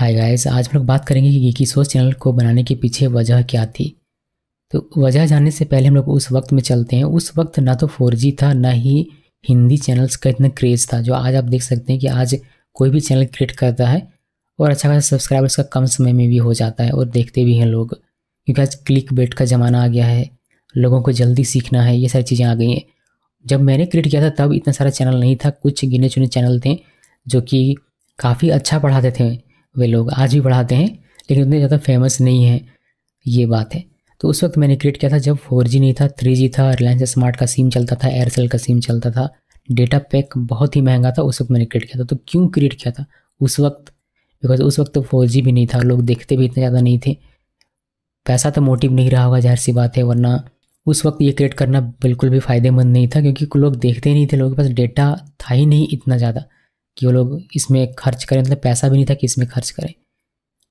hi guys आज हम लोग बात करेंगे कि गिकी सोच चैनल को बनाने के पीछे वजह क्या थी तो वजह जानने से पहले हम लोग उस वक्त में चलते हैं उस वक्त ना तो फोर था ना ही हिंदी चैनल्स का इतना क्रेज़ था जो आज आप देख सकते हैं कि आज कोई भी चैनल क्रिएट करता है और अच्छा खासा सब्सक्राइबर्स का कम समय में भी हो जाता है और देखते भी हैं लोग क्योंकि आज क्लिक बेट का ज़माना आ गया है लोगों को जल्दी सीखना है ये सारी चीज़ें आ गई हैं जब मैंने क्रिएट किया था तब इतना सारा चैनल नहीं था कुछ गिने चुने चैनल थे जो कि काफ़ी अच्छा पढ़ाते थे वे लोग आज भी पढ़ाते हैं लेकिन उतने ज़्यादा फेमस नहीं हैं ये बात है तो उस वक्त मैंने क्रिएट किया था जब फोर नहीं था थ्री था रिलायंस स्मार्ट का सिम चलता था एयरसेल का सिम चलता था डेटा पैक बहुत ही महंगा था उस वक्त मैंने क्रिएट किया था तो क्यों क्रिएट किया था उस वक्त बिकॉज उस वक्त तो फोर भी नहीं था लोग देखते भी इतने ज़्यादा नहीं थे पैसा तो मोटिव नहीं रहा होगा जाहिर सी बात है वरना उस वक्त ये क्रिएट करना बिल्कुल भी फ़ायदेमंद नहीं था क्योंकि लोग देखते नहीं थे लोगों के पास डेटा था ही नहीं इतना ज़्यादा कि वो लोग इसमें खर्च करें मतलब पैसा भी नहीं था कि इसमें खर्च करें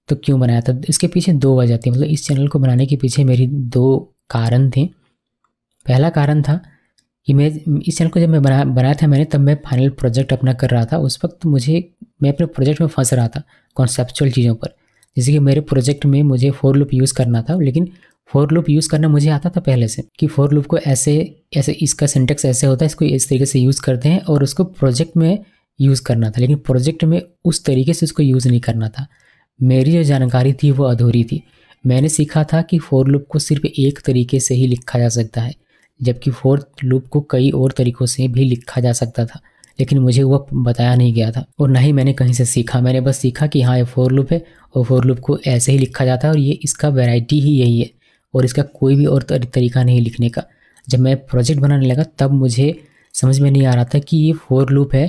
तो क्यों बनाया था इसके पीछे दो वजह थी मतलब इस चैनल को बनाने के पीछे मेरी दो कारण थे पहला कारण था कि मैं इस चैनल को जब मैं बना बनाया था मैंने तब मैं फाइनल प्रोजेक्ट अपना कर रहा था उस वक्त मुझे मैं अपने प्रोजेक्ट में फंस रहा था कॉन्सेप्चुअल चीज़ों पर जैसे कि मेरे प्रोजेक्ट में मुझे फोर लूप यूज़ करना था लेकिन फोर लूप यूज़ करना मुझे आता था पहले से कि फोर लूप को ऐसे ऐसे इसका सिंटेक्स ऐसे होता है इसको इस तरीके से यूज़ करते हैं और उसको प्रोजेक्ट में यूज़ करना था लेकिन प्रोजेक्ट में उस तरीके से उसको यूज़ नहीं करना था मेरी जो जानकारी थी वो अधूरी थी मैंने सीखा था कि फोर लूप को सिर्फ एक तरीके से ही लिखा जा सकता है जबकि फोर लूप को कई और तरीक़ों से भी लिखा जा सकता था लेकिन मुझे वह बताया नहीं गया था और ना ही मैंने कहीं से सीखा मैंने बस सीखा कि हाँ ये फोर लूप है और फोर लूप को ऐसे ही लिखा जाता है और ये इसका वैरायटी ही यही है और इसका कोई भी और तरीका नहीं लिखने का जब मैं प्रोजेक्ट बनाने लगा तब मुझे समझ में नहीं आ रहा था कि ये फोर लूप है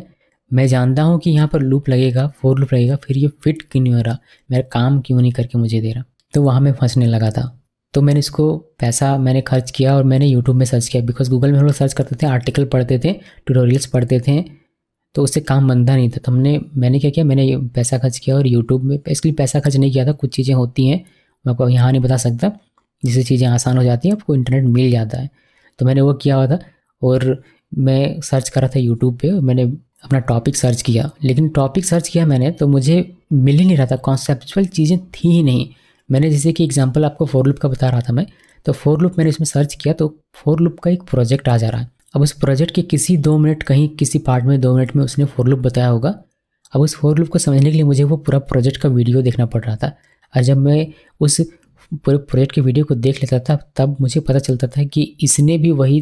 मैं जानता हूँ कि यहाँ पर लूप लगेगा फोर लूप लगेगा फिर ये फिट क्यों नहीं हो रहा मेरा काम क्यों नहीं करके मुझे दे रहा तो वहाँ मैं फंसने लगा था तो मैंने इसको पैसा मैंने खर्च किया और मैंने यूट्यूब में सर्च किया बिकॉज गूगल में हम लोग सर्च करते थे आर्टिकल पढ़ते थे ट्यूटोरियल्स पढ़ते थे तो उससे काम बनता नहीं था तो हमने मैंने क्या किया मैंने पैसा खर्च किया और यूट्यूब में इसके लिए पैसा खर्च नहीं किया था कुछ चीज़ें होती हैं मैं आपको यहाँ नहीं बता सकता जिससे चीज़ें आसान हो जाती हैं आपको इंटरनेट मिल जाता है तो मैंने वो किया हुआ था और मैं सर्च करा था यूट्यूब पे मैंने अपना टॉपिक सर्च किया लेकिन टॉपिक सर्च किया मैंने तो मुझे मिल ही नहीं रहा था कॉन्सेप्चुअल चीज़ें थी ही नहीं मैंने जैसे कि एग्जांपल आपको फोर लूप का बता रहा था मैं तो फोर लूप मैंने इसमें सर्च किया तो फोर लूप का एक प्रोजेक्ट आ जा रहा है अब उस प्रोजेक्ट के किसी दो मिनट कहीं किसी पार्ट में दो मिनट में उसने फोर लूप बताया होगा अब उस फोर लूप को समझने के लिए मुझे वो पूरा प्रोजेक्ट का वीडियो देखना पड़ रहा था और जब मैं उस पूरे प्रोजेक्ट के वीडियो को देख लेता था तब मुझे पता चलता था कि इसने भी वही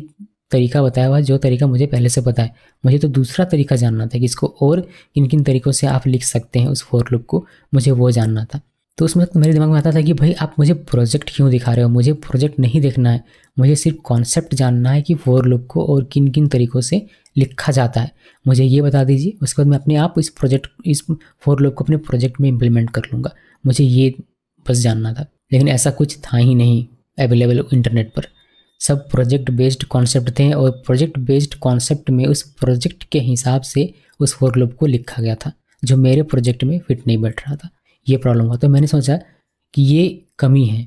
तरीका बताया हुआ है जो तरीका मुझे पहले से पता है मुझे तो दूसरा तरीका जानना था कि इसको और किन किन तरीक़ों से आप लिख सकते हैं उस फोर लुक को मुझे वो जानना था तो उस वक्त तो मेरे दिमाग में आता था कि भाई आप मुझे प्रोजेक्ट क्यों दिखा रहे हो मुझे प्रोजेक्ट नहीं देखना है मुझे सिर्फ कॉन्सेप्ट जानना है कि फोर लुक को और किन किन तरीक़ों से लिखा जाता है मुझे ये बता दीजिए उसके बाद मैं अपने आप इस प्रोजेक्ट इस फोर लुक को अपने प्रोजेक्ट में इम्प्लीमेंट कर लूँगा मुझे ये बस जानना था लेकिन ऐसा कुछ था ही नहीं अवेलेबल इंटरनेट पर सब प्रोजेक्ट बेस्ड कॉन्सेप्ट थे और प्रोजेक्ट बेस्ड कॉन्सेप्ट में उस प्रोजेक्ट के हिसाब से उस फोर लूप को लिखा गया था जो मेरे प्रोजेक्ट में फिट नहीं बैठ रहा था ये प्रॉब्लम हुआ तो मैंने सोचा कि ये कमी है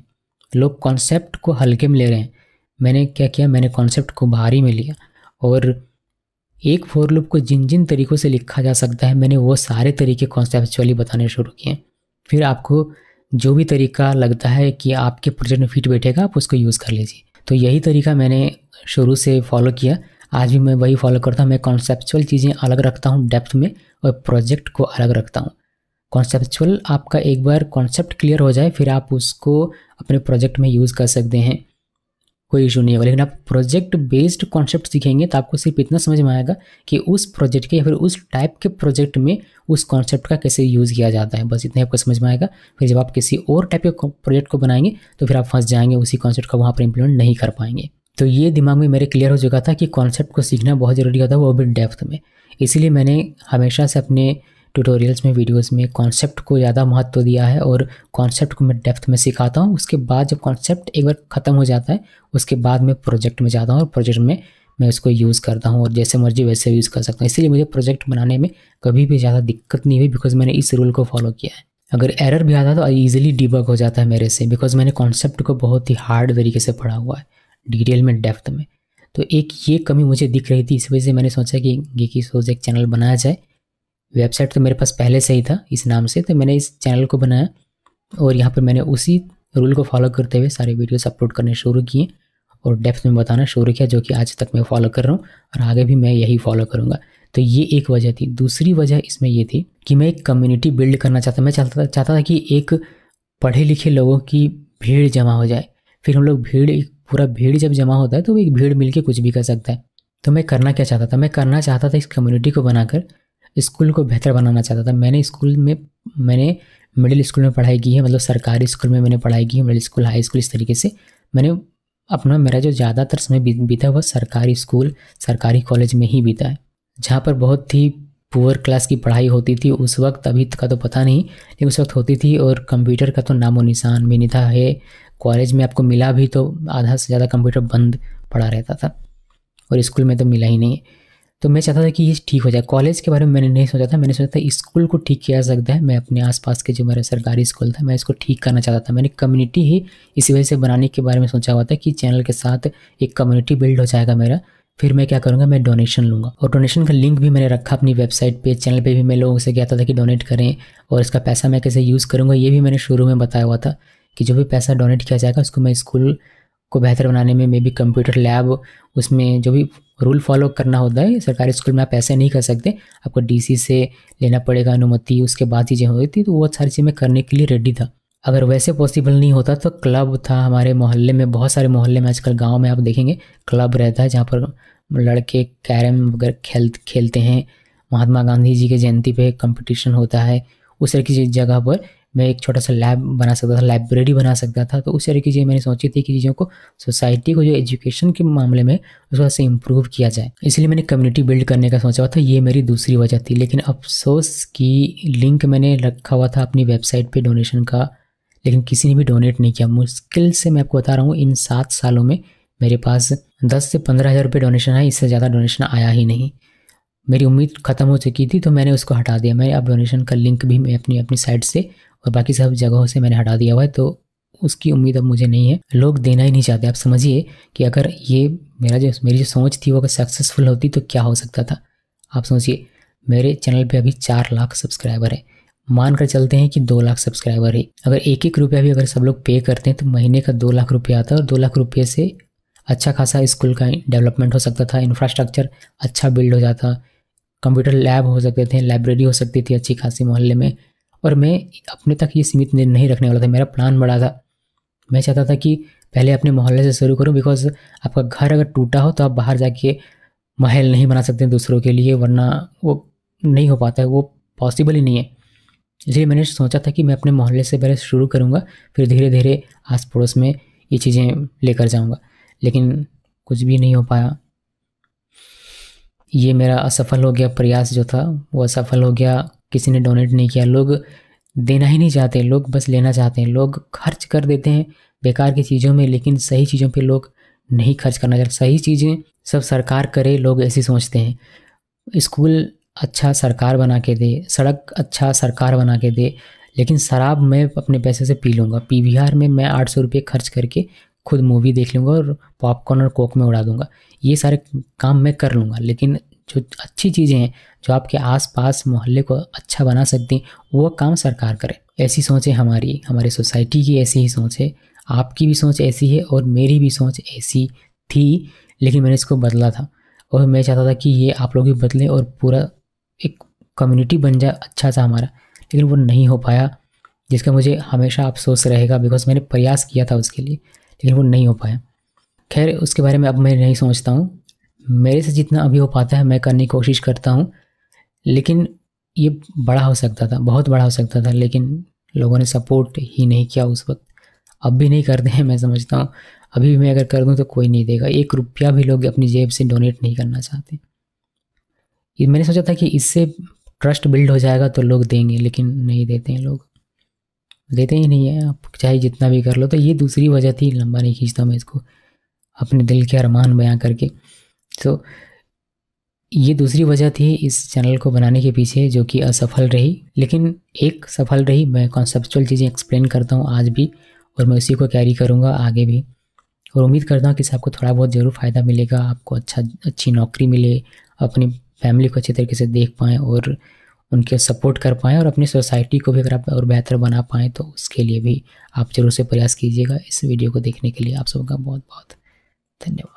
लोग कॉन्सेप्ट को हल्के में ले रहे हैं मैंने क्या किया मैंने कॉन्सेप्ट को भारी में लिया और एक फोर लूप को जिन जिन तरीक़ों से लिखा जा सकता है मैंने वो सारे तरीके कॉन्सेप्चुअली बताने शुरू किए फिर आपको जो भी तरीका लगता है कि आपके प्रोजेक्ट में फिट बैठेगा आप उसको यूज़ कर लीजिए तो यही तरीका मैंने शुरू से फॉलो किया आज भी मैं वही फॉलो करता हूँ मैं कॉन्सेप्चुअल चीज़ें अलग रखता हूँ डेप्थ में और प्रोजेक्ट को अलग रखता हूँ कॉन्सेप्चुअल आपका एक बार कॉन्सेप्ट क्लियर हो जाए फिर आप उसको अपने प्रोजेक्ट में यूज़ कर सकते हैं कोई इशू नहीं होगा लेकिन आप प्रोजेक्ट बेस्ड कॉन्सेप्ट सीखेंगे तो आपको सिर्फ इतना समझ में आएगा कि उस प्रोजेक्ट के या फिर उस टाइप के प्रोजेक्ट में उस कॉन्सेप्ट का कैसे यूज़ किया जाता है बस इतना आपको समझ में आएगा फिर जब आप किसी और टाइप के प्रोजेक्ट को बनाएंगे तो फिर आप फंस जाएंगे उसी कॉन्सेप्ट का वहाँ पर इम्प्लीमेंट नहीं कर पाएंगे तो ये दिमाग में मेरे क्लियर हो चुका था कि कॉन्सेप्ट को सीखना बहुत ज़रूरी होता है वो भी डेप्थ में इसीलिए मैंने हमेशा से अपने ट्यूटोरियल्स में वीडियोस में कॉन्सेप्ट को ज़्यादा महत्व दिया है और कॉन्सेप्ट को मैं डेप्थ में सिखाता हूँ उसके बाद जब कॉन्सेप्ट एक बार ख़त्म हो जाता है उसके बाद मैं प्रोजेक्ट में जाता हूँ और प्रोजेक्ट में मैं उसको यूज़ करता हूँ और जैसे मर्जी वैसे यूज़ कर सकता हूँ इसलिए मुझे प्रोजेक्ट बनाने में कभी भी ज़्यादा दिक्कत नहीं हुई बिकॉज मैंने इस रूल को फॉलो किया है अगर एरर भी आता है तो ईजिली डिबग हो जाता है मेरे से बिकॉज मैंने कॉन्सेप्ट को बहुत ही हार्ड तरीके से पढ़ा हुआ है डिटेल में डेप्थ में तो एक ये कमी मुझे दिख रही थी इस वजह से मैंने सोचा कि गेकी सोज एक चैनल बनाया जाए वेबसाइट तो मेरे पास पहले से ही था इस नाम से तो मैंने इस चैनल को बनाया और यहाँ पर मैंने उसी रूल को फॉलो करते हुए सारे वीडियोस अपलोड करने शुरू किए और डेप्थ में बताना शुरू किया जो कि आज तक मैं फॉलो कर रहा हूँ और आगे भी मैं यही फॉलो करूँगा तो ये एक वजह थी दूसरी वजह इसमें ये थी कि मैं एक कम्युनिटी बिल्ड करना चाहता मैं चाहता था चाहता था कि एक पढ़े लिखे लोगों की भीड़ जमा हो जाए फिर हम लोग भीड़ पूरा भीड़ जब जमा होता है तो वो एक भीड़ मिलके कुछ भी कर सकता है तो मैं करना क्या चाहता था मैं करना चाहता था इस कम्युनिटी को बनाकर स्कूल को बेहतर बनाना चाहता था मैंने स्कूल में मैंने मिडिल स्कूल में पढ़ाई की है मतलब सरकारी स्कूल में मैंने पढ़ाई की है मिडिल स्कूल हाई स्कूल इस तरीके से मैंने अपना मेरा जो ज़्यादातर समय बीता वह सरकारी स्कूल सरकारी कॉलेज में ही बीता है जहाँ पर बहुत ही पुअर क्लास की पढ़ाई होती थी उस वक्त अभी का तो पता नहीं लेकिन उस वक्त होती थी और कंप्यूटर का तो नामो निशान भी नहीं था है कॉलेज में आपको मिला भी तो आधा से ज़्यादा कंप्यूटर बंद पड़ा रहता था और स्कूल में तो मिला ही नहीं तो मैं चाहता था कि ये ठीक हो जाए कॉलेज के बारे में मैंने नहीं सोचा था मैंने सोचा था स्कूल को ठीक किया जा सकता है मैं अपने आसपास के जो मेरा सरकारी स्कूल था मैं इसको ठीक करना चाहता था मैंने कम्युनिटी ही इसी वजह से बनाने के बारे में सोचा हुआ था कि चैनल के साथ एक कम्युनिटी बिल्ड हो जाएगा मेरा फिर मैं क्या करूँगा मैं डोनेशन लूँगा और डोनेशन का लिंक भी मैंने रखा अपनी वेबसाइट पे चैनल पे भी मैं लोगों से कहता था कि डोनेट करें और इसका पैसा मैं कैसे यूज़ करूँगा ये भी मैंने शुरू में बताया हुआ था कि जो भी पैसा डोनेट किया जाएगा उसको मैं स्कूल को बेहतर बनाने में मे बी कंप्यूटर लैब उसमें जो भी रूल फॉलो करना होता है सरकारी स्कूल में आप ऐसे नहीं कर सकते आपको डीसी से लेना पड़ेगा अनुमति उसके बाद चीज़ें होती थी तो वो सारी चीज़ें करने के लिए रेडी था अगर वैसे पॉसिबल नहीं होता तो क्लब था हमारे मोहल्ले में बहुत सारे मोहल्ले में आजकल गाँव में आप देखेंगे क्लब रहता है जहाँ पर लड़के कैरम वगैरह खेल खेलते हैं महात्मा गांधी जी के जयंती पे कंपटीशन होता है उस तरह की जगह पर मैं एक छोटा सा लैब बना सकता था लाइब्रेरी बना सकता था तो उस तरह की चीज़ें मैंने सोची थी कि चीज़ों को सोसाइटी को जो एजुकेशन के मामले में उसको से इम्प्रूव किया जाए इसलिए मैंने कम्युनिटी बिल्ड करने का सोचा हुआ था ये मेरी दूसरी वजह थी लेकिन अफसोस की लिंक मैंने रखा हुआ था अपनी वेबसाइट पर डोनेशन का लेकिन किसी ने भी डोनेट नहीं किया मुश्किल से मैं आपको बता रहा हूँ इन सात सालों में मेरे पास दस से पंद्रह हज़ार रुपये डोनेशन है इससे ज़्यादा डोनेशन आया ही नहीं मेरी उम्मीद ख़त्म हो चुकी थी तो मैंने उसको हटा दिया मैं अब डोनेशन का लिंक भी मैं अपनी अपनी साइट से और बाकी सब जगहों से मैंने हटा दिया हुआ है तो उसकी उम्मीद अब मुझे नहीं है लोग देना ही नहीं चाहते आप समझिए कि अगर ये मेरा जो मेरी जो सोच थी वो अगर सक्सेसफुल होती तो क्या हो सकता था आप सोचिए मेरे चैनल पे अभी चार लाख सब्सक्राइबर हैं मान कर चलते हैं कि दो लाख सब्सक्राइबर है अगर एक एक रुपया भी अगर सब लोग पे करते हैं तो महीने का दो लाख रुपया आता है और दो लाख रुपये से अच्छा खासा स्कूल का डेवलपमेंट हो सकता था इंफ्रास्ट्रक्चर अच्छा बिल्ड हो जाता कंप्यूटर लैब हो सकते थे लाइब्रेरी हो सकती थी अच्छी खासी मोहल्ले में और मैं अपने तक ये सीमित नहीं रखने वाला था मेरा प्लान बड़ा था मैं चाहता था कि पहले अपने मोहल्ले से शुरू करूँ बिकॉज आपका घर अगर टूटा हो तो आप बाहर जाके महल नहीं बना सकते दूसरों के लिए वरना वो नहीं हो पाता है वो पॉसिबल ही नहीं है इसलिए मैंने सोचा था कि मैं अपने मोहल्ले से पहले शुरू करूँगा फिर धीरे धीरे आस पड़ोस में ये चीज़ें लेकर जाऊँगा लेकिन कुछ भी नहीं हो पाया ये मेरा असफल हो गया प्रयास जो था वो असफल हो गया किसी ने डोनेट नहीं किया लोग देना ही नहीं चाहते लोग बस लेना चाहते हैं लोग खर्च कर देते हैं बेकार की चीज़ों में लेकिन सही चीज़ों पर लोग नहीं खर्च करना चाहते सही चीज़ें सब सरकार करे लोग ऐसे सोचते हैं स्कूल अच्छा सरकार बना के दे सड़क अच्छा सरकार बना के दे लेकिन शराब मैं अपने पैसे से पी लूँगा पी में मैं आठ सौ रुपये खर्च करके खुद मूवी देख लूँगा और पॉपकॉर्न और कोक में उड़ा दूँगा ये सारे काम मैं कर लूँगा लेकिन जो अच्छी चीज़ें हैं जो आपके आसपास मोहल्ले को अच्छा बना सकती हैं वो काम सरकार करे ऐसी सोचें हमारी हमारे सोसाइटी की ऐसी ही सोच है आपकी भी सोच ऐसी है और मेरी भी सोच ऐसी थी लेकिन मैंने इसको बदला था और मैं चाहता था कि ये आप लोग भी बदलें और पूरा एक कम्युनिटी बन जाए अच्छा सा हमारा लेकिन वो नहीं हो पाया जिसका मुझे हमेशा अफसोस रहेगा बिकॉज मैंने प्रयास किया था उसके लिए लेकिन वो नहीं हो पाया खैर उसके बारे में अब मैं नहीं सोचता हूँ मेरे से जितना अभी हो पाता है मैं करने की कोशिश करता हूँ लेकिन ये बड़ा हो सकता था बहुत बड़ा हो सकता था लेकिन लोगों ने सपोर्ट ही नहीं किया उस वक्त अब भी नहीं करते हैं मैं समझता हूँ अभी भी मैं अगर कर दूँ तो कोई नहीं देगा एक रुपया भी लोग अपनी जेब से डोनेट नहीं करना चाहते मैंने सोचा था कि इससे ट्रस्ट बिल्ड हो जाएगा तो लोग देंगे लेकिन नहीं देते हैं लोग देते ही नहीं है आप चाहे जितना भी कर लो तो ये दूसरी वजह थी लंबा नहीं खींचता मैं इसको अपने दिल के अरमान बयां करके सो ये दूसरी वजह थी इस चैनल को बनाने के पीछे जो कि असफल रही लेकिन एक सफल रही मैं कॉन्सेप्चुअल चीज़ें एक्सप्लेन करता हूँ आज भी और मैं उसी को कैरी करूँगा आगे भी और उम्मीद करता हूँ कि इससे आपको थोड़ा बहुत ज़रूर फ़ायदा मिलेगा आपको अच्छा अच्छी नौकरी मिले अपनी फैमिली को अच्छे तरीके से देख पाएँ और उनके सपोर्ट कर पाएँ और अपनी सोसाइटी को भी अगर आप और बेहतर बना पाएँ तो उसके लिए भी आप ज़रूर से प्रयास कीजिएगा इस वीडियो को देखने के लिए आप सबका बहुत बहुत धन्यवाद